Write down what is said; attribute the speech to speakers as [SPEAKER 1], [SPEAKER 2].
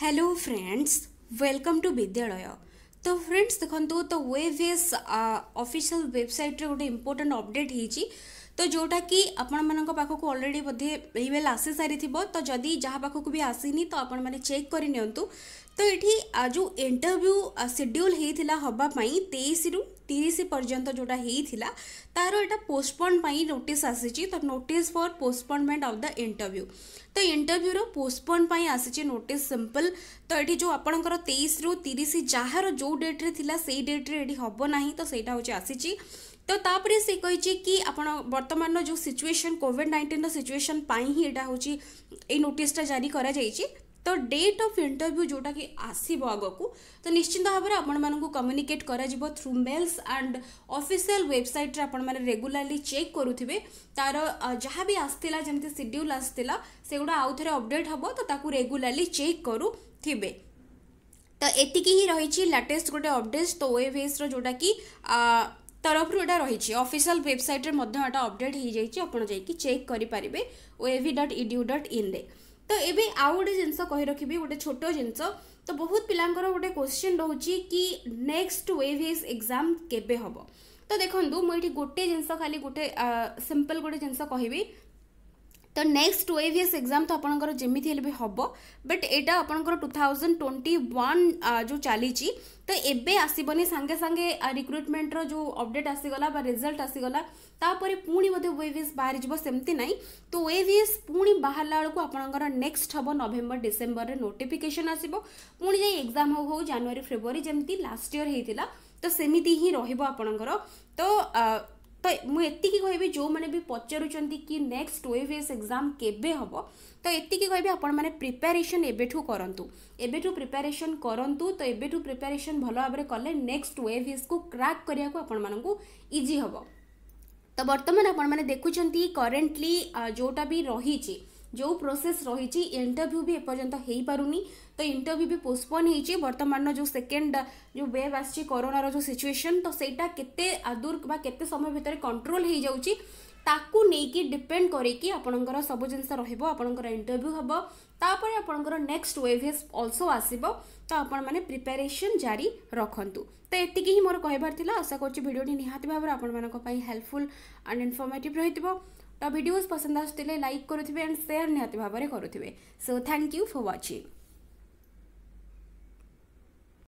[SPEAKER 1] hello friends welcome to विद्यालय तो friends देखो तो वेभेस अफिशियल वेबसाइट्रे गोटे इम्पोर्टां अपडेट होईल तो जोटा कि आपण मान पाखक अलरेडी बोधे इमेल आसी सारी तो जदि जहाँ पाखक भी आसीनी तो आप चेक करनी तो ये जो इंटरव्यू सेड्यूल होता हाँपाई तेईस रु तीस पर्यंत जोटा होता तार यहाँ पोस्टपोन नोट आसी तो notice for postponement of the interview तो इंटरव्यूर पोस्टपोन आसी नोटिस सिंपल तो ये जो आप तेईस रु तीस जो डेट्रे से डेट्रे ये हम ना तो सहीटा हूँ आसी তো ତାପରେ ସେ କହିଛି କି ଆପଣ ବର୍ତ୍ତମାନର ଯେଉଁ ସିଚୁଏସନ୍ କୋଭିଡ଼ ନାଇଣ୍ଟିନ୍ର ସିଚୁଏସନ୍ ପାଇଁ ହିଁ ଏଇଟା ହେଉଛି ଏଇ ନୋଟିସ୍ଟା ଜାରି କରାଯାଇଛି ତ ଡେଟ୍ ଅଫ୍ ଇଣ୍ଟରଭ୍ୟୁ ଯେଉଁଟାକି ଆସିବ ଆଗକୁ ତ ନିଶ୍ଚିନ୍ତ ଭାବରେ ଆପଣମାନଙ୍କୁ କମ୍ୟୁନିକେଟ୍ କରାଯିବ ଥ୍ରୁ ମେଲ୍ସ ଆଣ୍ଡ ଅଫିସିଆଲ ୱେବସାଇଟ୍ରେ ଆପଣମାନେ ରେଗୁଲାରଲି ଚେକ୍ କରୁଥିବେ ତା'ର ଯାହା ବି ଆସିଥିଲା ଯେମିତି ସିଡ୍ୟୁଲ୍ ଆସିଥିଲା ସେଗୁଡ଼ା ଆଉ ଥରେ ଅପଡ଼େଟ୍ ହେବ ତ ତାକୁ ରେଗୁଲାରଲି ଚେକ୍ କରୁଥିବେ ତ ଏତିକି ହିଁ ରହିଛି ଲାଟେଷ୍ଟ ଗୋଟେ ଅପଡେଟ୍ ତ ୱେଭ୍ ଏସ୍ର ଯେଉଁଟାକି তরফর এটা রয়েছে অফিসিয়াল ওয়েবসাইটে এটা অপডেট হয়ে যাই আপনার যাই চেক করে পারে ওএভি ডট ইডিউ ডট ইন্রে তো এবে আউ গোটে জিনিস কহি রাখবি গোটে ছোট জিনিস তো বহুত পিলাঙ্কর গোটে কোশ্চেন রয়েছে কি নেক্সট ওয়েভিএস এক্সাম কেবে হব তো দেখুন মু এটি গোটে জিনিস খালি গোটে সিম্পল গোটে জিনিস কহিবি ତ ନେକ୍ସଟ ୱେଭ୍ ଇଏସ୍ ଏକ୍ଜାମ୍ ତ ଆପଣଙ୍କର ଯେମିତି ହେଲେ ବି ହେବ ବଟ୍ ଏଇଟା ଆପଣଙ୍କର ଟୁ ଥାଉଜେଣ୍ଡ ଟ୍ୱେଣ୍ଟି ୱାନ୍ ଯେଉଁ ଚାଲିଛି ତ ଏବେ ଆସିବନି ସାଙ୍ଗେ ସାଙ୍ଗେ ରିକ୍ରୁଟମେଣ୍ଟର ଯେଉଁ ଅପଡ଼େଟ୍ ଆସିଗଲା ବା ରେଜଲ୍ଟ ଆସିଗଲା ତାପରେ ପୁଣି ମଧ୍ୟ ୱେଭ୍ ଇଏସ୍ ବାହାରିଯିବ ସେମିତି ନାହିଁ ତ ୱେଭ୍ ଇଏସ୍ ପୁଣି ବାହାରିଲା ବେଳକୁ ଆପଣଙ୍କର ନେକ୍ସଟ ହେବ ନଭେମ୍ବର ଡିସେମ୍ବରରେ ନୋଟିଫିକେସନ୍ ଆସିବ ପୁଣି ଯାଇ ଏକ୍ଜାମ୍ ହେଉ ହେଉ ଜାନୁଆରୀ ଫେବୃଆରୀ ଯେମିତି ଲାଷ୍ଟ ଇୟର୍ ହେଇଥିଲା ତ ସେମିତି ହିଁ ରହିବ ଆପଣଙ୍କର ତ ତ ମୁଁ ଏତିକି କହିବି ଯେଉଁମାନେ ବି ପଚାରୁଛନ୍ତି କି ନେକ୍ସଟ ୱେଭ୍ ଏସ୍ ଏକ୍ଜାମ୍ କେବେ ହେବ ତ ଏତିକି କହିବି ଆପଣମାନେ ପ୍ରିପାରେସନ୍ ଏବେଠୁ କରନ୍ତୁ ଏବେଠୁ ପ୍ରିପାରେସନ୍ କରନ୍ତୁ ତ ଏବେଠୁ ପ୍ରିପାରେସନ୍ ଭଲ ଭାବରେ କଲେ ନେକ୍ସଟ ୱେଭ୍ ଏସ୍କୁ କ୍ରାକ୍ କରିବାକୁ ଆପଣମାନଙ୍କୁ ଇଜି ହେବ ତ ବର୍ତ୍ତମାନ ଆପଣମାନେ ଦେଖୁଛନ୍ତି କରେଣ୍ଟଲି ଯେଉଁଟା ବି ରହିଛି ଯେଉଁ ପ୍ରୋସେସ୍ ରହିଛି ଇଣ୍ଟରଭ୍ୟୁ ବି ଏପର୍ଯ୍ୟନ୍ତ ହୋଇପାରୁନି ତ ଇଣ୍ଟରଭ୍ୟୁ ବି ପୋଷ୍ଟପୋନ୍ ହୋଇଛି ବର୍ତ୍ତମାନର ଯେଉଁ ସେକେଣ୍ଡ ଯେଉଁ ୱେଭ୍ ଆସିଛି କରୋନାର ଯେଉଁ ସିଚୁଏସନ୍ ତ ସେଇଟା କେତେ ଆଦୂର ବା କେତେ ସମୟ ଭିତରେ କଣ୍ଟ୍ରୋଲ୍ ହୋଇଯାଉଛି ତାକୁ ନେଇକି ଡିପେଣ୍ଡ କରିକି ଆପଣଙ୍କର ସବୁ ଜିନିଷ ରହିବ ଆପଣଙ୍କର ଇଣ୍ଟରଭ୍ୟୁ ହେବ ତାପରେ ଆପଣଙ୍କର ନେକ୍ସଟ ୱେଭେସ୍ ଅଲସୋ ଆସିବ ତ ଆପଣମାନେ ପ୍ରିପାରେସନ୍ ଜାରି ରଖନ୍ତୁ ତ ଏତିକି ହିଁ ମୋର କହିବାର ଥିଲା ଆଶା କରୁଛି ଭିଡ଼ିଓଟି ନିହାତି ଭାବରେ ଆପଣମାନଙ୍କ ପାଇଁ ହେଲ୍ପଫୁଲ୍ ଆଣ୍ଡ ଇନଫର୍ମେଟିଭ୍ ରହିଥିବ ভিডিওজ পছন্দ আসুলে লাইক করুবে এন্ড সেয়ার নিহতি ভাবে করুবে so thank you for watching